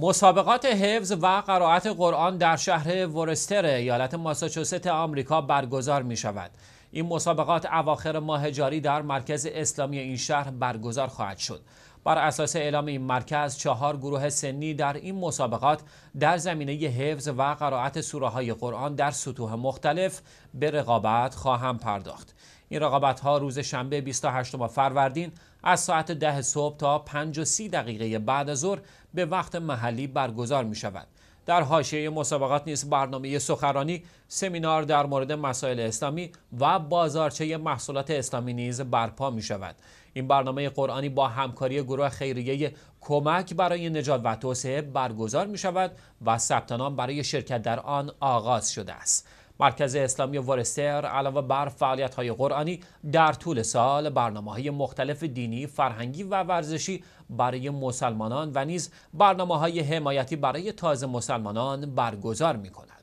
مسابقات حفظ و قرائت قرآن در شهر ورستر ایالت ماساچوست آمریکا برگزار می شود. این مسابقات اواخر ماه جاری در مرکز اسلامی این شهر برگزار خواهد شد. بر اساس اعلام این مرکز چهار گروه سنی در این مسابقات در زمینه حفظ و قرائت سوره های قرآن در سطوح مختلف به رقابت خواهم پرداخت این رقابت ها روز شنبه 28 فروردین از ساعت 10 صبح تا 5:30 دقیقه بعد از ظهر به وقت محلی برگزار می شود در حاشیه مسابقات نیز برنامه سخرانی سمینار در مورد مسائل اسلامی و بازارچه محصولات اسلامی نیز برپا می شود این برنامه قرآنی با همکاری گروه خیریه کمک برای نجات و توسعه برگزار می شود و ثبت نام برای شرکت در آن آغاز شده است مرکز اسلامی وارستر علاوه بر فعالیت های قرآنی در طول سال برنامه های مختلف دینی، فرهنگی و ورزشی برای مسلمانان و نیز برنامه های حمایتی برای تازه مسلمانان برگزار می کند.